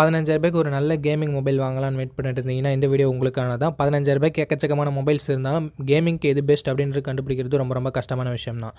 பதினஞ்சாயிரரூபாய்க்கு ஒரு நல்ல gaming mobile வாங்கலாம்னு வெயிட் பண்ணிட்டு இருந்தீங்கன்னா இந்த வீடியோ உங்களுக்கான தான் பதினஞ்சாயிரரூபாய்க்கு எக்கச்சக்கமான மொபைல்ஸ் இருந்தாலும் கேமிங்க்கு எது பெஸ்ட் அப்படின்றது கண்டுபிடிக்கிறது ரொம்ப ரொம்ப கஷ்டமான விஷயம் தான்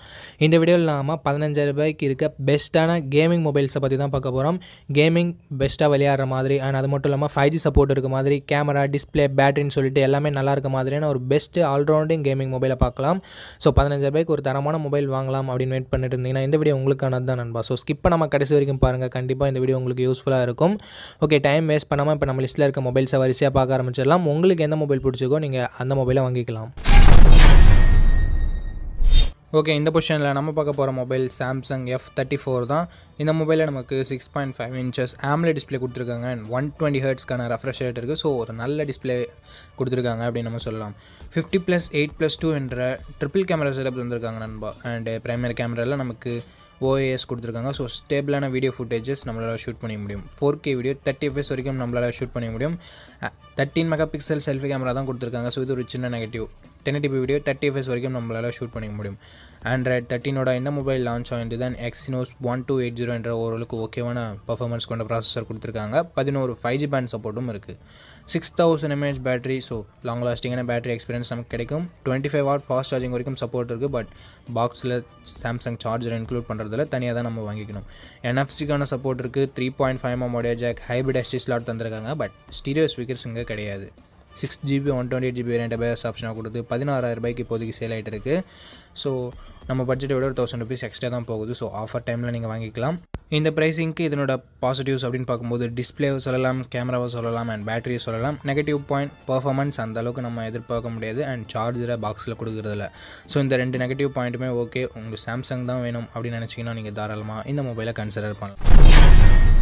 இந்த வீடியோ இல்லாமல் பதினஞ்சாயிரம் ரூபாய்க்கு இருக்க பெஸ்ட்டான கேமிங் மொபைல்ஸை பற்றி தான் பார்க்க போகிறோம் கேமிங் பெஸ்ட்டாக விளையாடுற மாதிரி அண்ட் அது மட்டும் இல்லாமல் ஃபைவ் ஜி சப்போர்ட் இருக்க மாதிரி கேமரா டிஸ்பிளே பேட்டரின்னு சொல்லிட்டு எல்லாமே நல்லா இருக்க மாதிரியான ஒரு பெஸ்ட்டு ஆல்ரவுண்டிங் கேமிங் மொபைலை பார்க்கலாம் ஸோ ரூபாய்க்கு ஒரு தரமான மொபைல் வாங்கலாம் அப்படின்னு வெயிட் பண்ணிட்டு இருந்தீங்கன்னா இந்த வீடியோ உங்களுக்கானது தான் நண்பா ஸோ ஸ்கிப்பை நம்ம கடைசி வரைக்கும் பாருங்கள் கண்டிப்பாக இந்த வீடியோ உங்களுக்கு யூஸ்ஃபுல்லாக இருக்கும் ஓகே டைம் வேஸ்ட் பண்ணாமல் இப்போ நம்ம லிஸ்ட்டில் இருக்க மொபைல்ஸை வரிசையாக பார்க்க ஆரம்பிச்சிடலாம் உங்களுக்கு எந்த மொபைல் பிடிச்சிக்கோ நீங்கள் அந்த மொபைலை வாங்கிக்கலாம் ஓகே இந்த பொசிஷனில் நம்ம பார்க்க போகிற mobile Samsung F thirty four தான் இந்த மொபைலில் நமக்கு six point five inches AMOLED display கொடுத்துருக்காங்க அண்ட் ஒன் டுவெண்ட்டி ஹர்ட்ஸ்க்கான ரெஃப்ரெஷ் ரேட் இருக்குது ஸோ ஒரு நல்ல டிஸ்பிளே கொடுத்துருக்காங்க அப்படின்னு நம்ம சொல்லலாம் fifty plus eight plus two என்ற ட்ரிபிள் கேமரா செட்டப் தந்திருக்காங்க நண்பா அண்ட் ப்ரைமரி கேமராவில் நமக்கு ஓஏஎஸ் கொடுத்துருக்காங்க ஸோ ஸ்டேபிளான வீடியோ ஃபுட்டேஜஸ் நம்மளால் ஷூட் பண்ண முடியும் four K video thirty FPS வரைக்கும் நம்மளால் ஷூட் பண்ண முடியும் thirteen megapixel selfie camera தான் கொடுத்துருக்காங்க ஸோ இது ஒரு சின்ன negative ten eighty video thirty FPS வரைக்கும் நம்மளால் ஷூட் பண்ணிக்க முடியும் ஆண்ட்ராய்ட் தேர்ட்டினோட இந்த மொபைல் லான்ச் ஆகிட்டு தான் Exynos one two eight zero என்ற ஓரளவுக்கு ஓகேவான பர்ஃபார்மன்ஸ் கொண்ட ப்ராசஸர் கொடுத்துருக்காங்க பதினோரு ஃபைவ் ஜி பேண்ட் சப்போர்ட்டும் இருக்குது six thousand mAh battery so long லாஸ்டிங்கான பேட்டரி எக்ஸ்பீரியன்ஸ் நமக்கு கிடைக்கும் twenty five watt fast charging வரைக்கும் சப்போர்ட் இருக்குது பட் பாக்ஸில் சாம்சங் சார்ஜர் இன்க்ளூட் பண்ணுறதுல தனியாக தான் நம்ம வாங்கிக்கணும் என்எஃப்சிக்கான சப்போர்ட் இருக்குது த்ரீ பாயிண்ட் ஃபைவ் மோடியா ஜாக் ஹைபிரிட் எஸ்டி ஸ்லாட் தந்திருக்காங்க பட் ஸ்டீரியோ ஸ்பீக்கர்ஸ் இங்கே கிடையவே கிடையாது six GB one twenty eight GB ரெண்டு பேஸ் ஆப்ஷனாக கொடுத்து ரூபாய்க்கு இப்போதைக்கு சேல் ஆகிட்டு இருக்குது ஸோ நம்ம பட்ஜெட்டை விட ஒரு தௌசண்ட் ருபீஸ் எக்ஸ்ட்ரா தான் போகுது ஸோ ஆஃபர் டைமில் நீங்கள் வாங்கிக்கலாம் இந்த ப்ரைஸிங்க்கு இதனோட பாசிட்டிவ்ஸ் அப்படின்னு பார்க்கும்போது டிஸ்பிளேவை சொல்லலாம் கேமராவை சொல்லலாம் அண்ட் பேட்டரியை சொல்லலாம் நெகட்டிவ் பாயிண்ட் பர்ஃபார்மன்ஸ் அந்த அளவுக்கு நம்ம எதிர்பார்க்க முடியாது அண்ட் சார்ஜரை பாக்ஸில் கொடுக்குறதில்ல ஸோ இந்த ரெண்டு நெகட்டிவ் பாயிண்ட்டுமே ஓகே உங்களுக்கு சாம்சங் தான் வேணும் அப்படின்னு நினச்சிங்கன்னா நீங்கள் தாராளமாக இந்த மொபைலை கன்சிடர் பண்ணலாம்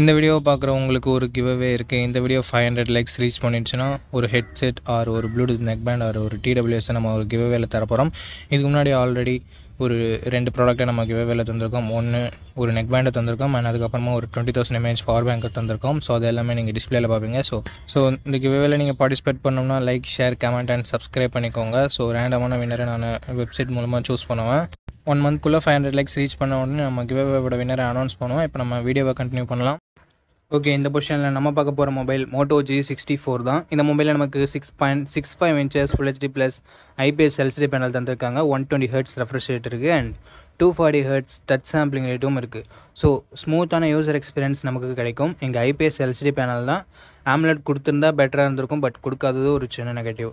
இந்த வீடியோவை பார்க்குறவங்களுக்கு ஒரு கிவ்வே இருக்குது இந்த video five hundred likes reach பண்ணிடுச்சுன்னா ஒரு ஹெட்செட் ஆர் ஒரு ப்ளூடூத் நெக் பேண்ட் ஆர் ஒரு டிடபிள்யூஎஸ் நம்ம ஒரு கிவ்வேல தரப்போகிறோம் இதுக்கு முன்னாடி ஆல்ரெடி ஒரு ரெண்டு ப்ராடக்ட்டை நம்ம கிவேவேல தந்திருக்கோம் ஒன்று ஒரு நெக் பேண்டை தந்திருக்கோம் அண்ட் அதுக்கப்புறமா ஒரு டுவெண்ட்டி தௌசண்ட் எம்ஏஹெச் பவர் பேங்க்கை தந்திருக்கோம் ஸோ அது எல்லாமே நீங்கள் டிஸ்பிளேல பார்ப்பீங்க ஸோ ஸோ இந்த கிவேவேல நீங்கள் பார்ட்டிசிபேட் பண்ணோம்னா like share comment and subscribe பண்ணிக்கோங்க ஸோ ரேண்டமான வினரை நான் வெப்சைட் மூலமாக சூஸ் பண்ணுவேன் ஒன் மந்த்க்குள்ளே ஃபைவ் ஹண்ட்ரட் லைக்ஸ் ரீச் பண்ண உடனே நம்ம கிவேவோட வினரை அனௌன்ஸ் பண்ணுவோம் இப்போ நம்ம வீடியோவை கண்டினியூ பண்ணலாம் ஓகே இந்த பொசிஷனில் நம்ம பார்க்க போகிற mobile Moto G sixty four தான் இந்த மொபைலில் நமக்கு six point six five inches full HD plus IPS LCD panel தந்திருக்காங்க one twenty hertz refresh rate இருக்குது and two forty hertz touch sampling ரேட்டும் இருக்குது ஸோ ஸ்மூத்தான யூசர் எக்ஸ்பீரியன்ஸ் நமக்கு கிடைக்கும் எங்கள் ஐபிஎஸ் எல்சிடி பேனல் தான் ஆம்லெட் கொடுத்துருந்தா பெட்டராக இருந்திருக்கும் பட் கொடுக்காதது ஒரு சின்ன நெகட்டிவ்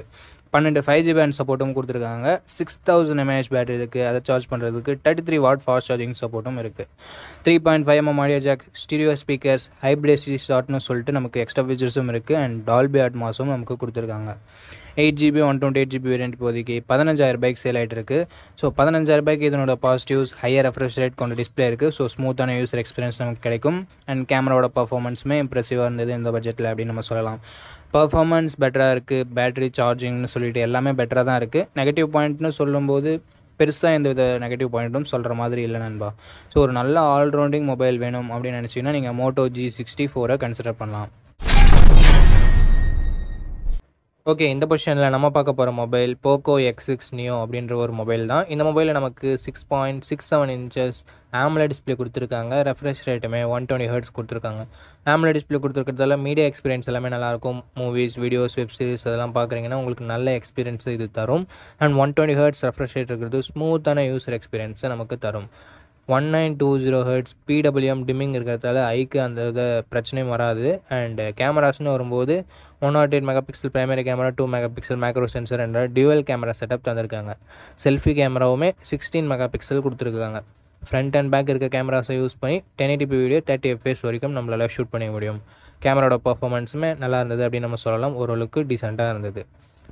it. பன்னெண்டு ஃபைவ் ஜி பேண்ட் சப்போர்ட்டும் கொடுத்துருக்காங்க சிக்ஸ் தௌசண்ட் எம்ஏஹெச் பேட்டரி இருக்குது அதை சார்ஜ் பண்ணுறதுக்கு thirty three watt fast charging சப்போர்ட்டும் இருக்குது three point five mm audio jack stereo speakers hybrid சி ஷாட்னு சொல்லிட்டு நமக்கு எக்ஸ்ட்ரா ஃபீச்சர்ஸும் இருக்குது அண்ட் டால்பி மாசும் நமக்கு கொடுத்துருக்காங்க eight GB one twenty eight GB variant இப்போதைக்கு பதினஞ்சாயிரம் ரூபாய்க்கு சேல் ஆகிட்டு இருக்குது ஸோ பதினஞ்சாயிரம் ரூபாய்க்கு இதனோட பாசிட்டிவ்ஸ் ஹையர் ரெஃப்ரெஷ் ரேட் கொண்ட டிஸ்பிளே இருக்குது ஸோ ஸ்மூத்தான யூஸர் எக்ஸ்பீரியன்ஸ் நமக்கு கிடைக்கும் அண்ட் கேமராவோட பர்ஃபார்மன்ஸுமே இம்ப்ரெசிவாக இருந்தது இந்த பட்ஜெட்டில் அப்படின்னு நம்ம சொல்லலாம் பர்ஃபார்மன்ஸ் பெட்டராக இருக்குது பேட்டரி சார்ஜிங்னு சொல்லி சொல்லிட்டு எல்லாமே பெட்டராக தான் இருக்குது நெகட்டிவ் பாயிண்ட்னு சொல்லும்போது பெருசாக எந்த வித நெகட்டிவ் பாயிண்ட்டும் சொல்கிற மாதிரி இல்லை நண்பா ஸோ ஒரு நல்ல ஆல்ரவுண்டிங் மொபைல் வேணும் அப்படின்னு நினச்சிங்கன்னா நீங்கள் மோட்டோ ஜி சிக்ஸ்டி ஃபோரை கன்சிடர் பண்ணலாம் ஓகே இந்த பொசிஷனில் நம்ம பார்க்க போகிற mobile Poco X six Neo அப்படின்ற ஒரு மொபைல் தான் இந்த மொபைலில் நமக்கு six point six seven inches AMOLED display கொடுத்துருக்காங்க ரெஃப்ரெஷ் ரேட்டுமே ஒன் டுவெண்ட்டி ஹர்ட்ஸ் கொடுத்துருக்காங்க ஆம்லே டிஸ்பிளே கொடுத்துருக்கிறதால மீடியா எக்ஸ்பீரியன்ஸ் எல்லாமே நல்லாயிருக்கும் மூவிஸ் வீடியோஸ் வெப் சீரிஸ் அதெல்லாம் பார்க்குறீங்கன்னா உங்களுக்கு நல்ல எக்ஸ்பீரியன்ஸ் இது தரும் and one twenty hertz refresh rate இருக்கிறது ஸ்மூத்தான யூசர் எக்ஸ்பீரியன்ஸை நமக்கு தரும் one nine two zero hertz PWM dimming இருக்கிறதால ஐக்கு அந்த இதை பிரச்சனையும் வராது அண்ட் கேமராஸ்னு வரும்போது one nought eight megapixel primary camera two megapixel macro sensor என்ற டியூவல் கேமரா செட்டப் தந்திருக்காங்க செல்ஃபி கேமராவுமே சிக்ஸ்டீன் மெகா பிக்சல் கொடுத்துருக்காங்க ஃப்ரண்ட் அண்ட் பேக் இருக்க கேமராஸை யூஸ் பண்ணி ten eighty P video thirty FPS வரைக்கும் நம்மளால் ஷூட் பண்ண முடியும் கேமராவோட பர்ஃபார்மன்ஸுமே நல்லா இருந்தது அப்படின்னு நம்ம சொல்லலாம் ஓரளவுக்கு டீசெண்டாக இருந்தது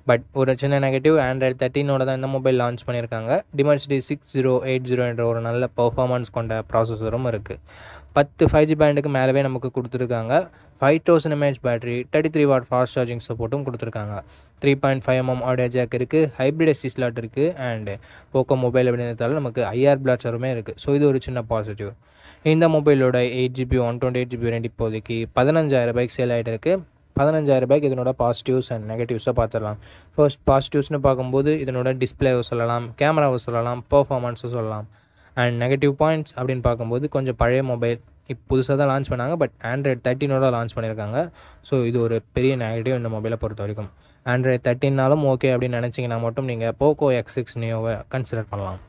பட் ஒரு சின்ன நெகட்டிவ் ஆண்ட்ராய்டு தேர்ட்டினோட தான் இந்த மொபைல் லான்ச் பண்ணியிருக்காங்க Dimensity six zero eight zero என்ற ஒரு நல்ல பர்ஃபார்மன்ஸ் கொண்ட ப்ராசஸரும் இருக்குது பத்து ஃபைவ் ஜி பேண்டுக்கு மேலவே நமக்கு கொடுத்துருக்காங்க five thousand mAh battery thirty three watt fast charging சப்போர்ட்டும் கொடுத்துருக்காங்க three point five mm audio jack இருக்குது ஹைப்ரிட் எஸ்டி ஸ்லாட் இருக்குது அண்ட் போக்கோ மொபைல் அப்படின்றதால நமக்கு ஐஆர் பிளாட்ஸருமே இருக்குது ஸோ இது ஒரு சின்ன பாசிட்டிவ் இந்த மொபைலோட eight GB one twenty eight GB ரெண்டு இப்போதைக்கு பதினஞ்சாயிரம் ரூபாய்க்கு சேல் ஆகிட்டு இருக்குது ரூபாய்க்கு இதனோட பாசிட்டிவ்ஸ் அண்ட் நெகட்டிவ்ஸை பார்த்துடலாம் ஃபர்ஸ்ட் பாசிட்டிவ்ஸ்னு பார்க்கும்போது இதனோட டிஸ்பிளேவை சொல்லலாம் கேமராவை சொல்லலாம் பர்ஃபார்மன்ஸை சொல்லலாம் அண்ட் நெகட்டிவ் பாயிண்ட்ஸ் அப்படின்னு பார்க்கும்போது கொஞ்சம் பழைய மொபைல் இப்போ புதுசாக தான் லான்ச் பண்ணாங்க பட் ஆண்ட்ராய்ட் தேர்ட்டினோட லான்ச் பண்ணியிருக்காங்க ஸோ இது ஒரு பெரிய நெகட்டிவ் இந்த மொபைலை பொறுத்த வரைக்கும் ஆண்ட்ராய்ட் தேர்ட்டின்னாலும் ஓகே அப்படின்னு நினச்சிங்கன்னா மட்டும் நீங்கள் போக்கோ எக்ஸ் சிக்ஸ் நியோவை கன்சிடர் பண்ணலாம்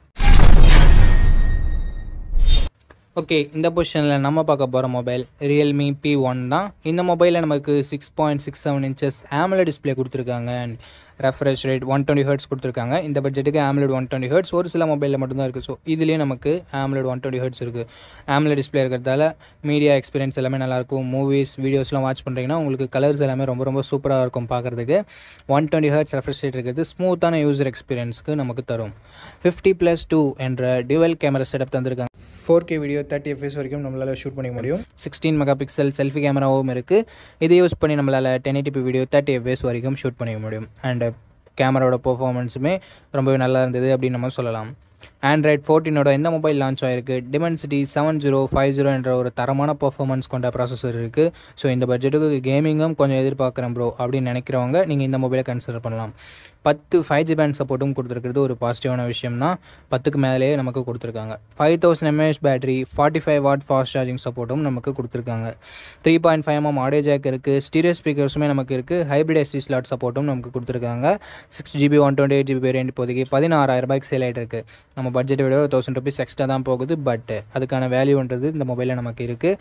ஓகே இந்த பொசிஷனில் நம்ம பார்க்க போகிற மொபைல் ரியல்மி பி ஒன் தான் இந்த மொபைலில் நமக்கு six point six seven inches AMOLED display கொடுத்துருக்காங்க and refresh rate one twenty hertz கொடுத்துருக்காங்க இந்த பட்ஜெட்டுக்கு ஆம்லெட் ஒன் டுவெண்ட்டி ஹர்ட்ஸ் ஒரு சில மொபைலில் மட்டும்தான் இருக்குது ஸோ இதுலேயே நமக்கு ஆம்லெட் ஒன் டுவெண்ட்டி ஹர்ட்ஸ் இருக்குது ஆம்லெட் டிஸ்பிளே இருக்கிறதால மீடியா எக்ஸ்பீரியன்ஸ் எல்லாமே நல்லாயிருக்கும் மூவிஸ் வீடியோஸ்லாம் வாட்ச் பண்ணுறீங்கன்னா உங்களுக்கு கலர்ஸ் எல்லாமே ரொம்ப ரொம்ப சூப்பராக இருக்கும் பார்க்குறதுக்கு one twenty hertz refresh rate இருக்கிறது ஸ்மூத்தான யூசர் எக்ஸ்பீரியன்ஸ்க்கு நமக்கு தரும் ஃபிஃப்டி ப்ளஸ் டூ என்ற டியூவல் கேமரா செட்டப் தந்திருக்காங்க four K video thirty FPS வரைக்கும் நம்மளால் ஷூட் பண்ணிக்க முடியும் சிக்ஸ்டீன் மெகா பிக்சல் செல்ஃபி கேமராவும் இருக்குது இதை யூஸ் பண்ணி நம்மளால் டென் வீடியோ தேர்ட்டி எஃப்எஸ் வரைக்கும் ஷூட் பண்ணிக்க முடியும் அண்ட் கேமராவோட பர்ஃபார்மன்ஸுமே ரொம்பவே நல்லா இருந்தது அப்படின்னு நம்ம சொல்லலாம் ஆண்ட்ராய்ட் ஃபோர்டீனோட இந்த மொபைல் லான்ச் ஆயிருக்கு Dimensity seven zero five zero என்ற ஒரு தரமான பர்ஃபார்மன்ஸ் கொண்ட ப்ராசஸர் இருக்குது ஸோ இந்த பட்ஜெட்டுக்கு கேமிங்கும் கொஞ்சம் எதிர்பார்க்குறேன் ப்ரோ அப்படின்னு நினைக்கிறவங்க நீங்கள் இந்த மொபைலை கன்சிடர் பண்ணலாம் பத்து ஃபைவ் ஜி பேண்ட் சப்போர்ட்டும் கொடுத்துருக்கிறது ஒரு பாசிட்டிவான விஷயம்னா பத்துக்கு மேலேயே நமக்கு கொடுத்துருக்காங்க five thousand mAh battery forty five watt fast charging சப்போர்ட்டும் நமக்கு கொடுத்துருக்காங்க three point five mm audio jack இருக்குது ஸ்டீரியோ ஸ்பீக்கர்ஸுமே நமக்கு இருக்குது ஹைப்ரிட் எஸ்டி ஸ்லாட் சப்போர்ட்டும் நமக்கு கொடுத்துருக்காங்க six GB one twenty eight GB variant இப்போதைக்கு பதினாறாயிரம் ரூபாய்க்கு சேல் ஆகிட்டு இருக்குது நம்ம பட்ஜெட்டை விட ஒரு தௌசண்ட் ருபீஸ் எக்ஸ்ட்ரா தான் போகுது பட் அதுக்கான வேல்யூன்றது இந்த மொபைலில் நமக்கு இருக்குது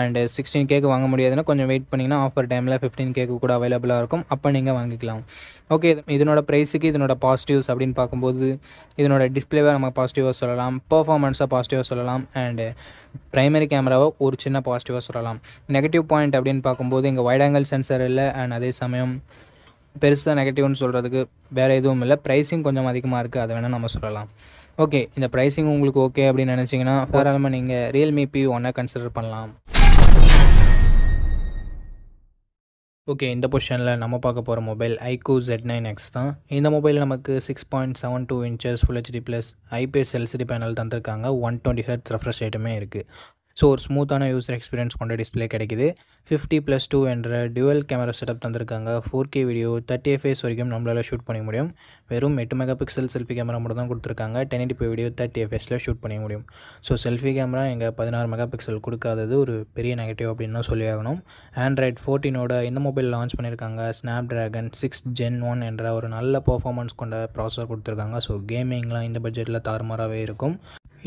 அண்ட் சிக்ஸ்டீன் கேக்கு வாங்க முடியாதுன்னா கொஞ்சம் வெயிட் பண்ணிங்கன்னா ஆஃபர் டைமில் ஃபிஃப்டீன் கேக்கு கூட அவைலபிளாக இருக்கும் அப்போ நீங்கள் வாங்கிக்கலாம் ஓகே இதனோட இதனோட ப்ரைஸுக்கு இதனோட பாசிட்டிவ்ஸ் அப்படின்னு பார்க்கும்போது இதனோட டிஸ்பிளேவாக நம்ம பாசிட்டிவாக சொல்லலாம் பர்ஃபார்மன்ஸாக பாசிட்டிவாக சொல்லலாம் அண்டு ப்ரைமரி கேமராவை ஒரு சின்ன பாசிட்டிவாக சொல்லலாம் நெகட்டிவ் பாயிண்ட் அப்படின்னு பார்க்கும்போது இங்கே வைட் ஆங்கிள் சென்சர் இல்லை அண்ட் அதே சமயம் பெருசாக நெகட்டிவ்னு சொல்கிறதுக்கு வேறு எதுவும் இல்லை ப்ரைஸிங் கொஞ்சம் அதிகமாக இருக்குது அதை வேணால் நம்ம சொல்லலாம் ஓகே இந்த ப்ரைஸிங் உங்களுக்கு ஓகே அப்படின்னு நினச்சிங்கன்னா தாராளமாக நீங்கள் ரியல்மி பி ஒன்றை கன்சிடர் பண்ணலாம் ஓகே இந்த பொசிஷனில் நம்ம பார்க்க போகிற mobile iQOO Z nine X தான் இந்த மொபைல் நமக்கு six point seven two inches full HD plus IPS LCD panel தந்திருக்காங்க ஒன் டுவெண்ட்டி ஹெர்ட்ஸ் ரெஃப்ரெஷ் ரேட்டுமே இருக்குது ஸோ ஒரு ஸ்மூத்தான யூசர் எக்ஸ்பீரியன்ஸ் கொண்ட டிஸ்பிளே கிடைக்குது ஃபிஃப்டி ப்ளஸ் டூ என்ற டியூவல் கேமரா செட்டப் தந்திருக்காங்க four K video thirty FPS வரைக்கும் நம்மளால் ஷூட் பண்ண முடியும் வெறும் எட்டு மெகா பிக்சல் செல்ஃபி கேமரா மட்டும் தான் கொடுத்துருக்காங்க டென் எயிட்டி வீடியோ தேர்ட்டி எஃப்எஸில் ஷூட் பண்ண முடியும் ஸோ செல்ஃபி கேமரா எங்கள் பதினாறு மெகா பிக்சல் கொடுக்காதது ஒரு பெரிய நெகட்டிவ் அப்படின்னு சொல்லி ஆகணும் ஆண்ட்ராய்ட் ஃபோர்டீனோட இந்த மொபைல் லான்ச் பண்ணியிருக்காங்க Snapdragon six Gen one என்ற ஒரு நல்ல பர்ஃபார்மன்ஸ் கொண்ட ப்ராசஸர் கொடுத்துருக்காங்க ஸோ கேமிங்லாம் இந்த பட்ஜெட்டில் தாறுமாறாகவே இருக்கும்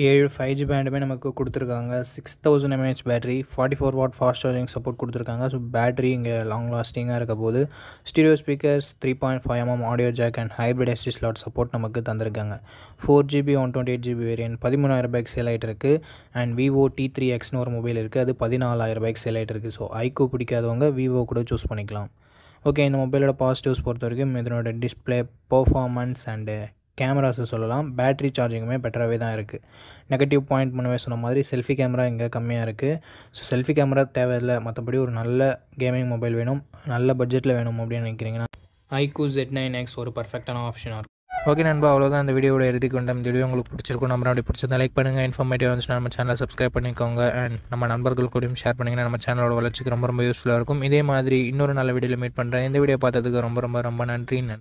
ஏழு ஃபைவ் ஜி பேண்டுமே நமக்கு கொடுத்துருக்காங்க six thousand mAh battery forty four watt fast charging support கொடுத்துருக்காங்க ஸோ பேட்டரி இங்கே லாங் லாஸ்டிங்காக இருக்க போது stereo speakers three point five mm audio jack and hybrid SD slot support நமக்கு தந்திருக்காங்க four GB one twenty eight GB variant பதிமூணாயிரம் ரூபாய்க்கு sale ஆகிட்டு இருக்குது அண்ட் விவோ டி த்ரீ எக்ஸ்னு ஒரு மொபைல் இருக்குது அது பதினாலாயிரம் ரூபாய்க்கு சேல் ஆகிட்டு இருக்குது ஸோ ஐக்கோ பிடிக்காதவங்க விவோ கூட சூஸ் பண்ணிக்கலாம் ஓகே இந்த மொபைலோட பாசிட்டிவ்ஸ் பொறுத்த வரைக்கும் இதனோட டிஸ்பிளே பர்ஃபார்மன்ஸ் அண்டு கேமராஸை சொல்லலாம் பேட்ரி சார்ஜிங்குமே பெட்டராகவே தான் இருக்குது நெகட்டிவ் பாயிண்ட் முன்னே சொன்ன மாதிரி செல்ஃபி கேமரா இங்கே கம்மியாக இருக்குது ஸோ செல்ஃபி கேமரா தேவையில்லை மற்றபடி ஒரு நல்ல கேமிங் மொபைல் வேணும் நல்ல பட்ஜெட்டில் வேணும் அப்படின்னு நினைக்கிறீங்கன்னா ஐக்கூ ஜெட் நைன் எக்ஸ் ஒரு பர்ஃபெக்டான ஆப்ஷனாக இருக்கும் ஓகே நண்பா அவ்வளோதான் இந்த வீடியோட எழுதி கொண்டோம் இந்த வீடியோ உங்களுக்கு பிடிச்சிருக்கும் நம்ம அப்படி பிடிச்சிருந்தா லைக் பண்ணுங்கள் இன்ஃபர்மேட்டிவ் வந்துச்சுன்னா நம்ம சேனலை சப்ஸ்கிரைப் பண்ணிக்கோங்க அண்ட் நம்ம நண்பர்கள் கூடயும் ஷேர் பண்ணிங்கன்னா நம்ம சேனலோட வளர்ச்சிக்கு ரொம்ப ரொம்ப யூஸ்ஃபுல்லாக இருக்கும் இதே மாதிரி இன்னொரு நல்ல வீடியோவில் மீட் பண்ணுறேன் இந்த வீடியோ பார்த்ததுக்கு ரொம்ப ரொம்ப ரொம்ப நன்றி நன்றி